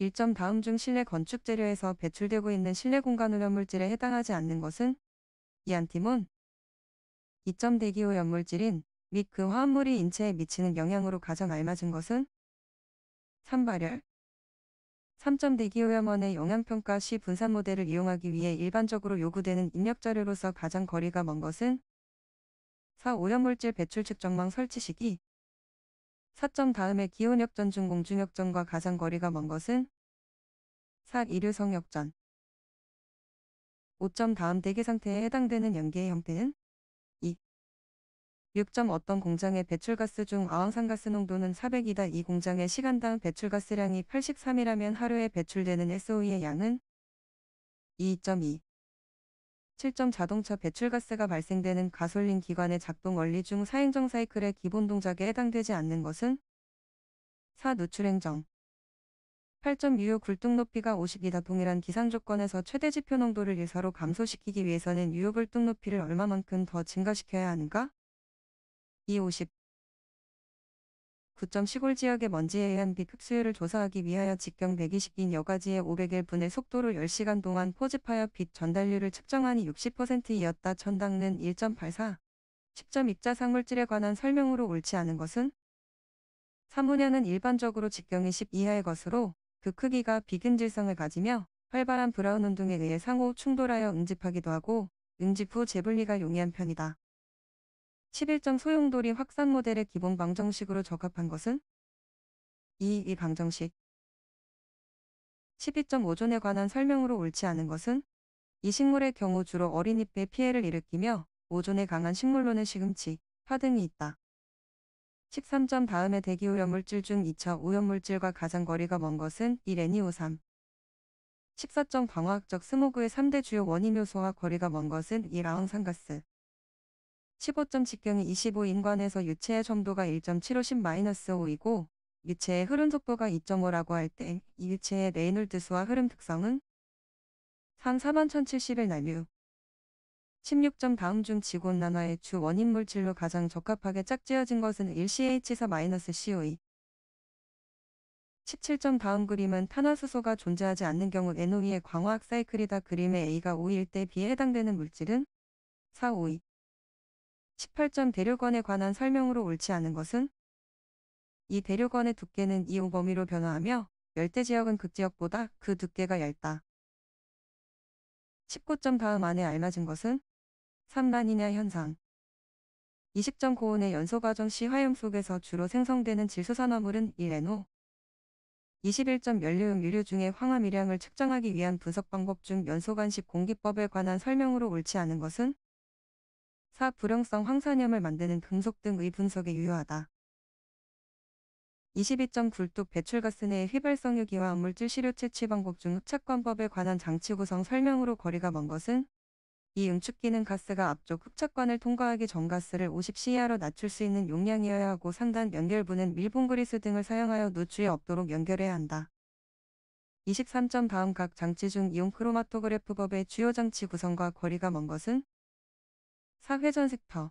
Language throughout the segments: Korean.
1점 다음 중 실내 건축 재료에서 배출되고 있는 실내 공간 오염물질에 해당하지 않는 것은 이안티몬 2점 대기 오염물질인 및 그 화합물이 인체에 미치는 영향으로 가장 알맞은 것은 산발열 3점 대기 오염원의 영향평가 시 분산 모델을 이용하기 위해 일반적으로 요구되는 입력 자료로서 가장 거리가 먼 것은 4. 오염물질 배출 측정망 설치 시기 사점 다음에 기온역전 중 공중역전과 가장 거리가 먼 것은 4. 일류성역전 5점 다음 대기 상태에 해당되는 연계의 형태는 2. 6점 어떤 공장의 배출가스 중 아황산가스 농도는 400이다. 이 공장의 시간당 배출가스량이 83이라면 하루에 배출되는 SOE의 양은 2.2 7점 자동차 배출가스가 발생되는 가솔린 기관의 작동 원리 중 사행정 사이클의 기본 동작에 해당되지 않는 것은 4. 누출행정 8점 유효 굴뚝 높이가 50이다 동일한 기상 조건에서 최대 지표 농도를 1사로 감소시키기 위해서는 유효 굴뚝 높이를 얼마만큼 더 증가시켜야 하는가? 2. 50 9점 시골 지역의 먼지에 의한 빛 흡수율을 조사하기 위하여 직경 120인 여가지의 500일분의 속도로 10시간 동안 포집하여 빛 전달률을 측정하니 60%이었다. 천당는 1.84. 10점 입자 상물질에 관한 설명으로 옳지 않은 것은 사무냐는 일반적으로 직경이 10 이하의 것으로 그 크기가 비근질성을 가지며 활발한 브라운 운동에 의해 상호 충돌하여 응집하기도 하고 응집 후 재분리가 용이한 편이다. 11점 소용돌이 확산 모델의 기본 방정식으로 적합한 것은 2. 이 방정식 12.5존에 관한 설명으로 옳지 않은 것은 이 식물의 경우 주로 어린잎에 피해를 일으키며 5존에 강한 식물로는 시금치, 파 등이 있다. 13점 다음의 대기오염물질 중 2차 오염물질과 가장 거리가 먼 것은 1NO3 14점 광화학적 스모그의 3대 주요 원인 요소와 거리가 먼 것은 1아황산가스 15점 직경이 25인관에서 유체의 점도가 1.750-5이고 유체의 흐름 속도가 2.5라고 할 때 이 유체의 레이놀드 수와 흐름 특성은 상 41070을 날류 16점 다음 중 지곤 난화의 주 원인 물질로 가장 적합하게 짝지어진 것은 1CH4-COE 17점 다음 그림은 탄화수소가 존재하지 않는 경우 NOE의 광화학 사이클이다 그림의 A가 5일 때 B에 해당되는 물질은 4, 5이 1 8점 대륙원에 관한 설명으로 옳지 않은 것은 이 대륙원의 두께는 이오 범위로 변화하며 열대 지역은 극지역보다 그, 그 두께가 얇다. 19점 다음 안에 알맞은 것은 3라니냐 현상. 20점 고온의 연소 과정 시 화염 속에서 주로 생성되는 질소산화물은 1NO. 21점 연료용 유류 중에 황화 미량을 측정하기 위한 분석 방법 중 연소간식 공기법에 관한 설명으로 옳지 않은 것은 사불용성 황산염을 만드는 금속 등의 분석에 유효하다. 2 2 9뚝 배출가스 내의 휘발성 유기와 물질 시료 채취 방법 중 흡착관법에 관한 장치 구성 설명으로 거리가 먼 것은 이 응축기는 가스가 앞쪽 흡착관을 통과하기 전 가스를 50C 이로 낮출 수 있는 용량이어야 하고 상단 연결부는 밀봉 그리스 등을 사용하여 누추에 없도록 연결해야 한다. 23. 다음 각 장치 중이용 크로마토그래프법의 주요 장치 구성과 거리가 먼 것은 사회전 섹터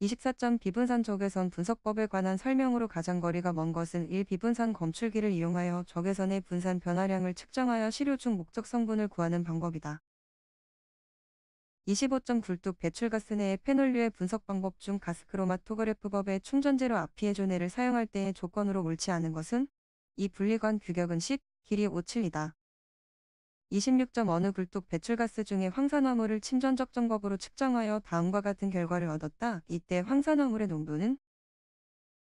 24점 비분산 적외선 분석법에 관한 설명으로 가장 거리가 먼 것은 1. 비분산 검출기를 이용하여 적외선의 분산 변화량을 측정하여 시료중 목적 성분을 구하는 방법이다. 25점 굴뚝 배출가스 내의 페놀류의 분석 방법 중 가스크로마토그래프법의 충전제로 아피에조네를 사용할 때의 조건으로 옳지 않은 것은 이 분리관 규격은 10, 길이 57이다. 26점 어느 굴뚝 배출가스 중에 황산화물을 침전적 정법으로 측정하여 다음과 같은 결과를 얻었다. 이때 황산화물의 농도는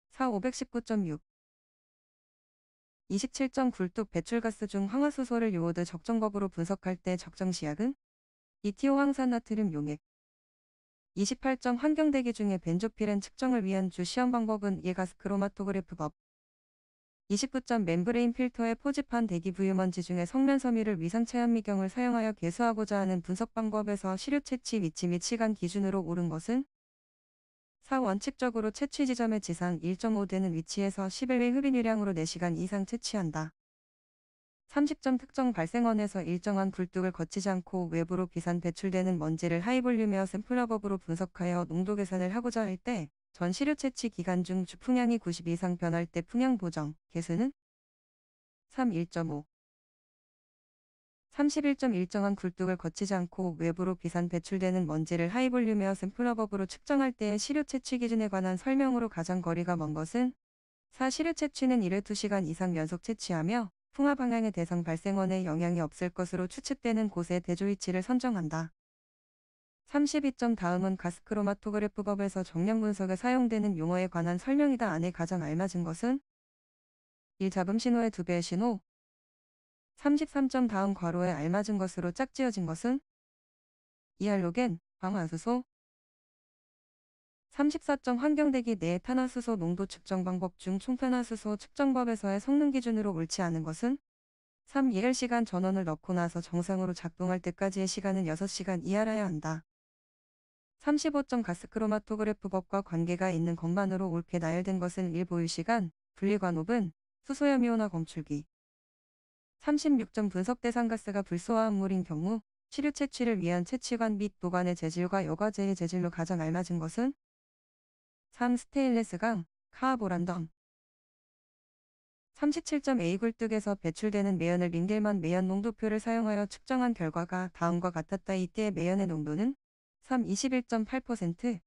4 519.6 27점 굴뚝 배출가스 중 황화수소를 요오드 적정법으로 분석할 때 적정 시약은 이티오 황산나트륨 용액 28점 환경대기 중에 벤조피렌 측정을 위한 주 시험 방법은 예가스 크로마토그래프법 29점 멤브레인 필터에 포집한 대기 부유먼지 중에 성면 섬유를 위산 체온미경을 사용하여 개수하고자 하는 분석 방법에서 시료 채취 위치 및 시간 기준으로 오른 것은 4. 원칙적으로 채취 지점의 지상 1.5대는 위치에서 11회 흡인 유량으로 4시간 이상 채취한다. 30점 특정 발생원에서 일정한 굴뚝을 거치지 않고 외부로 비산 배출되는 먼지를 하이볼륨웨어 샘플러법으로 분석하여 농도 계산을 하고자 할때 전 시료 채취 기간 중 주풍향이 90 이상 변할 때 풍향 보정 개수는 3 1.5 3 1 1정한 굴뚝을 거치지 않고 외부로 비산 배출되는 먼지를 하이볼륨웨어 샘플러법으로 측정할 때의 시료 채취 기준에 관한 설명으로 가장 거리가 먼 것은 4. 시료 채취는 1를 2시간 이상 연속 채취하며 풍화 방향의 대상 발생원에 영향이 없을 것으로 추측되는 곳의 대조위치를 선정한다. 32점 다음은 가스크로마토그래프법에서 정량 분석에 사용되는 용어에 관한 설명이다 안에 가장 알맞은 것은 1. 잡음 신호의 2배의 신호 33점 다음 괄호에 알맞은 것으로 짝지어진 것은 2. 알로겐 방화수소 34점 환경대기 내 탄화수소 농도 측정 방법 중 총탄화수소 측정법에서의 성능 기준으로 옳지 않은 것은 3. 예열 시간 전원을 넣고 나서 정상으로 작동할 때까지의 시간은 6시간 이하라야 한다. 35점 가스크로마토그래프 법과 관계가 있는 것만으로 옳게 나열된 것은 일보일 시간, 분리관옵은 수소염이온화 검출기. 36점 분석 대상 가스가 불소화합물인 경우 치료 채취를 위한 채취관 및 보관의 재질과 여과제의 재질로 가장 알맞은 것은 3. 스테인레스 강, 카보란덤 37점 A 굴뚝에서 배출되는 매연을 링겔만 매연 농도표를 사용하여 측정한 결과가 다음과 같았다. 이때의 매연의 농도는 3. 21.8%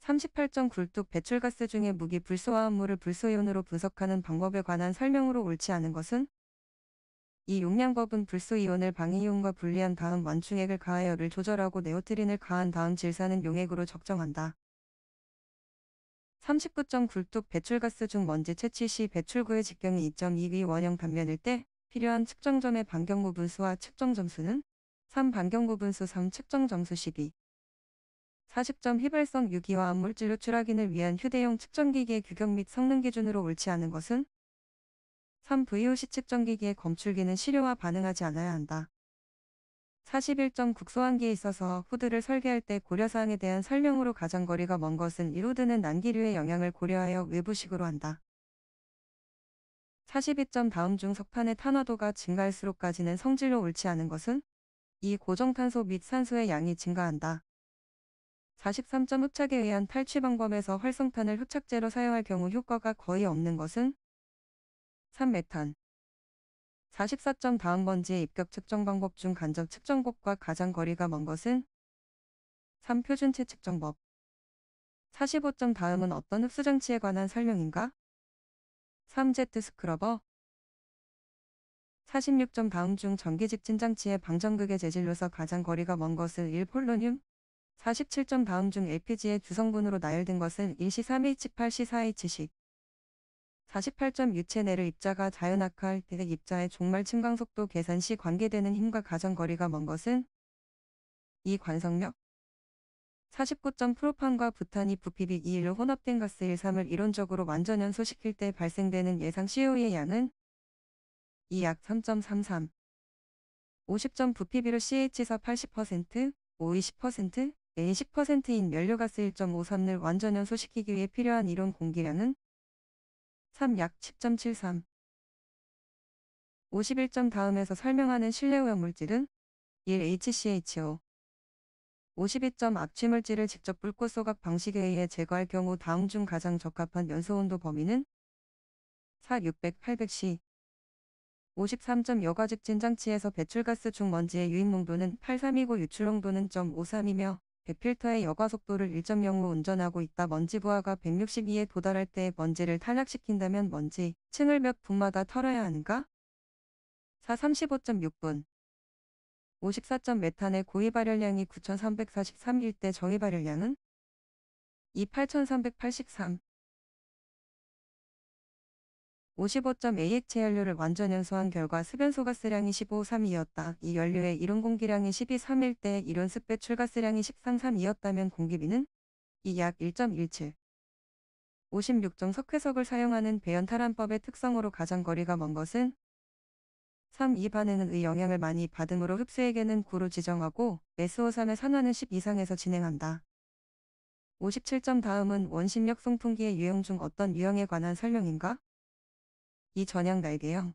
38.굴뚝 9 배출가스 중에 무기 불소화합물을 불소이온으로 분석하는 방법에 관한 설명으로 옳지 않은 것은 이 용량법은 불소이온을 방이온과 해 분리한 다음 완충액을 가하여 를 조절하고 네오트린을 가한 다음 질산은 용액으로 적정한다. 39.굴뚝 9 배출가스 중 먼지 채취 시 배출구의 직경이 2.2위 원형 단면일 때 필요한 측정점의 반경부 분수와 측정 점수는 3. 반경구 분수 3. 측정 점수 12 40점 휘발성 유기화 암물질 유출 확인을 위한 휴대용 측정기기의 규격 및 성능 기준으로 옳지 않은 것은 3. VOC 측정기기의 검출기는 시료와 반응하지 않아야 한다. 41점 국소환기에 있어서 후드를 설계할 때 고려사항에 대한 설명으로 가장 거리가 먼 것은 이 후드는 난기류의 영향을 고려하여 외부식으로 한다. 42점 다음 중 석탄의 탄화도가 증가할수록까지는 성질로 옳지 않은 것은 이 고정탄소 및 산소의 양이 증가한다. 43점 흡착에 의한 탈취 방법에서 활성탄을 흡착제로 사용할 경우 효과가 거의 없는 것은 3메탄 44점 다음 번지의 입격 측정 방법 중 간접 측정법과 가장 거리가 먼 것은 3표준체 측정법 45점 다음은 어떤 흡수장치에 관한 설명인가? 3Z 스크러버 46점 다음 중 전기 직진 장치의 방전극의 재질로서 가장 거리가 먼 것은 1 폴로늄, 47점 다음 중 LPG의 주성분으로 나열된 것은 1시 3H 8시 4 h 식 48점 유체내를 입자가 자연악화할 때 입자의 종말 층광속도 계산 시 관계되는 힘과 가장 거리가 먼 것은 이 관성력 49점 프로판과 부탄이 부피비 2일로 혼합된 가스 1,3을 이론적으로 완전연소시킬 때 발생되는 예상 CO의 양은 이약 3.33 50점 부피비로 c h 에서 80%, O 20%, A 10%인 연료가스 1 5 3을 완전 연소시키기 위해 필요한 이론 공기량은 3약 10.73 51점 다음에서 설명하는 실내오염 물질은 1. HCHO 52점 악취물질을 직접 불꽃 소각 방식에 의해 제거할 경우 다음 중 가장 적합한 연소온도 범위는 4. 600, 800C 5 3 여가 직진장치에서 배출가스 중먼지의 유입농도는 83이고 유출농도는 0.53이며 배필터의 여과속도를 1.05 운전하고 있다 먼지 부하가 162에 도달할 때 먼지를 탈락시킨다면 먼지 층을 몇 분마다 털어야 하는가? 4. 35.6분 54점 메탄의 고위 발열량이 9343일 때저위 발열량은? 2. 8383 55.A액 체연료를 완전 연소한 결과 수변소가스량이 15.3이었다. 이 연료의 이론 공기량이 12.3일 때 이론 습배 출가스량이 13.3이었다면 공기비는 이 약 1.17. 56종 석회석을 사용하는 배연탈환법의 특성으로 가장 거리가 먼 것은 3. 2 반응은 의 영향을 많이 받음으로 흡수액에는 9로 지정하고 SO3의 산화는 10 이상에서 진행한다. 57점 다음은 원심력 송풍기의 유형 중 어떤 유형에 관한 설명인가? 이 전향 날개형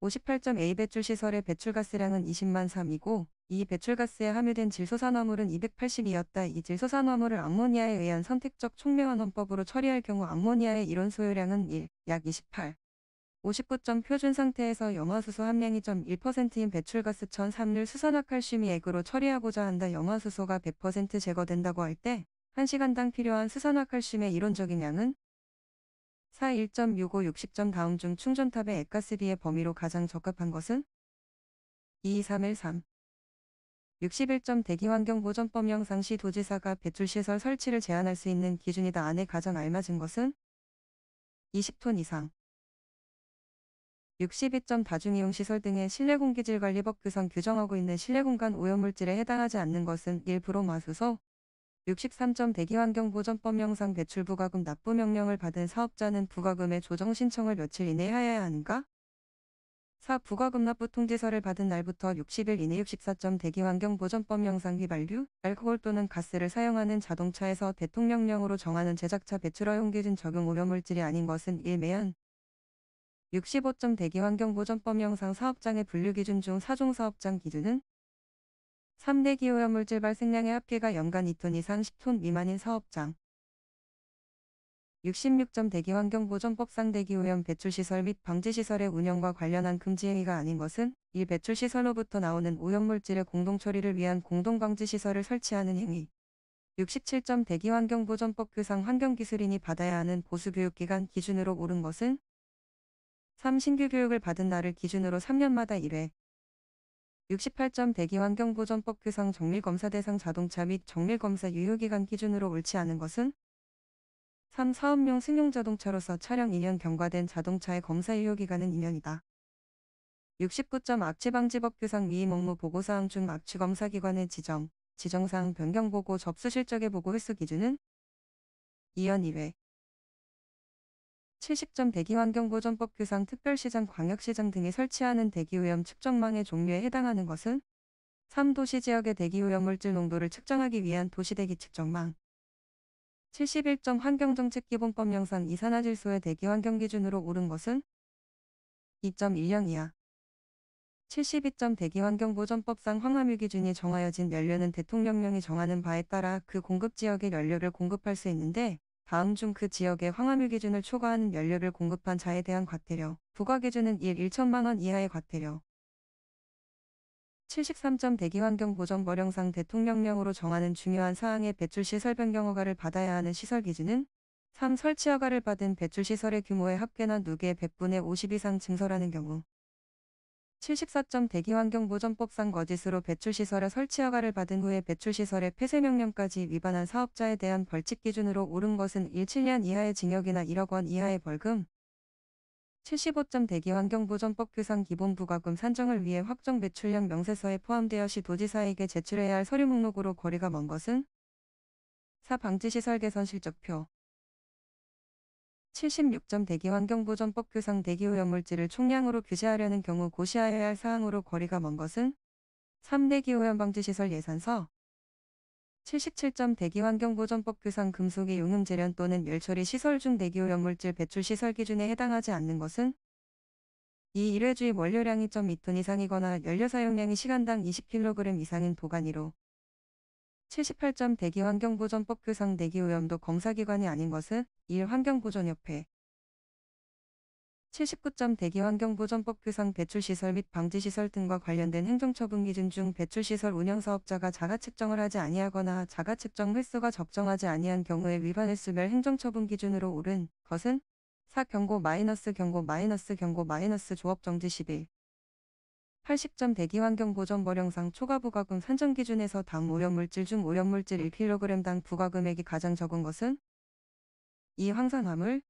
58.A 배출 시설의 배출가스량은 20만 3이고 이 배출가스에 함유된 질소산화물은 2 8 0이었다이 질소산화물을 암모니아에 의한 선택적 총매환헌법으로 처리할 경우 암모니아의 이론 소요량은 1, 약 28. 59점 표준 상태에서 염화수소 함량이 1인 배출가스 1003률 수산화칼슘이 액으로 처리하고자 한다. 염화수소가 100% 제거된다고 할 때 1시간당 필요한 수산화칼슘의 이론적인 양은 4 1.65 60점 다음 중 충전탑의 액가스비의 범위로 가장 적합한 것은 2 3 1 3 61점 대기환경보전법 영상 시 도지사가 배출시설 설치를 제한할 수 있는 기준이다 안에 가장 알맞은 것은 20톤 이상 62점 다중이용 시설 등의 실내공기질 관리법 규상 규정하고 있는 실내공간 오염물질에 해당하지 않는 것은 1 마수소 63점 대기환경보전법 영상 배출 부과금 납부 명령을 받은 사업자는 부과금의 조정 신청을 며칠 이내에 하여야 하는가? 4. 부과금 납부 통지서를 받은 날부터 60일 이내 64점 대기환경보전법 영상 휘발유, 알코올 또는 가스를 사용하는 자동차에서 대통령령으로 정하는 제작차 배출허용 기준 적용 오염물질이 아닌 것은 1매연 65점 대기환경보전법 영상 사업장의 분류기준 중 4종 사업장 기준은 3대 기호염물질 발생량의 합계가 연간 2톤 이상 10톤 미만인 사업장. 66점 대기환경보전법상 대기오염 배출시설 및 방지시설의 운영과 관련한 금지행위가 아닌 것은 이 배출시설로부터 나오는 오염물질의 공동처리를 위한 공동방지시설을 설치하는 행위. 67점 대기환경보전법 규상 환경기술인이 받아야 하는 보수교육기간 기준으로 오른 것은 3. 신규 교육을 받은 날을 기준으로 3년마다 1회, 68점 대기환경보전법 규상 정밀검사 대상 자동차 및 정밀검사 유효기간 기준으로 옳지 않은 것은 3. 사업용 승용자동차로서 차량 2년 경과된 자동차의 검사 유효기간은 2년이다. 69점 악취방지법 규상 위임 업무 보고사항 중 악취검사기관의 지정, 지정사항 변경보고 접수실적의 보고 횟수 기준은 2년 이외 70점 대기환경보전법 규상 특별시장 광역시장 등이 설치하는 대기오염 측정망의 종류에 해당하는 것은 3도시 지역의 대기오염물질 농도를 측정하기 위한 도시대기 측정망 71점 환경정책기본법 영상 이산화질소의 대기환경 기준으로 오른 것은 2.1년 이하 72점 대기환경보전법상 황화유 기준이 정하여진 연료는 대통령령이 정하는 바에 따라 그 공급지역의 연료를 공급할 수 있는데 다음 중 그 지역의 황화물 기준을 초과하는 연료를 공급한 자에 대한 과태료, 부과 기준은 1 1천만원 이하의 과태료, 73점 대기환경 보전 거령상 대통령령으로 정하는 중요한 사항의 배출 시설 변경 허가를 받아야 하는 시설 기준은 3. 설치 허가를 받은 배출 시설의 규모에 합계나 누계 100분의 50 이상 증설하는 경우 74점 대기환경보전법상 거짓으로 배출시설에 설치 허가를 받은 후에 배출시설의 폐쇄명령까지 위반한 사업자에 대한 벌칙 기준으로 오른 것은 1, 7년 이하의 징역이나 1억 원 이하의 벌금, 75점 대기환경보전법 규상 기본 부과금 산정을 위해 확정 배출량 명세서에 포함되어 시 도지사에게 제출해야 할 서류 목록으로 거리가 먼 것은 4. 방지시설 개선 실적표 76점 대기 환경보전법 규상 대기 오염물질을 총량으로 규제하려는 경우 고시하여야 할 사항으로 거리가 먼 것은 3대기 오염방지시설 예산서 77점 대기 환경보전법 규상 금속의 용융 재련 또는 멸처리 시설 중 대기 오염물질 배출 시설 기준에 해당하지 않는 것은 이 1회주의 원료량이 2.2톤 이상이거나 연료 사용량이 시간당 20kg 이상인 보관이로 78점 대기 환경보전법 규상 대기 오염도 검사기관이 아닌 것은 1 환경보전협회 79점 대기 환경보전법 규상 배출시설 및 방지시설 등과 관련된 행정처분 기준 중 배출시설 운영사업자가 자가 측정을 하지 아니하거나 자가 측정 횟수가 적정하지 아니한 경우에 위반 횟수별 행정처분 기준으로 오른 것은 4 경고 마이너스 경고 마이너스 경고 마이너스 조업정지 10일 80점 대기 환경 보전 벌령상 초과 부과금 산정 기준에서 담 오염물질 중 오염물질 1kg당 부과금액이 가장 적은 것은 이 황산화물,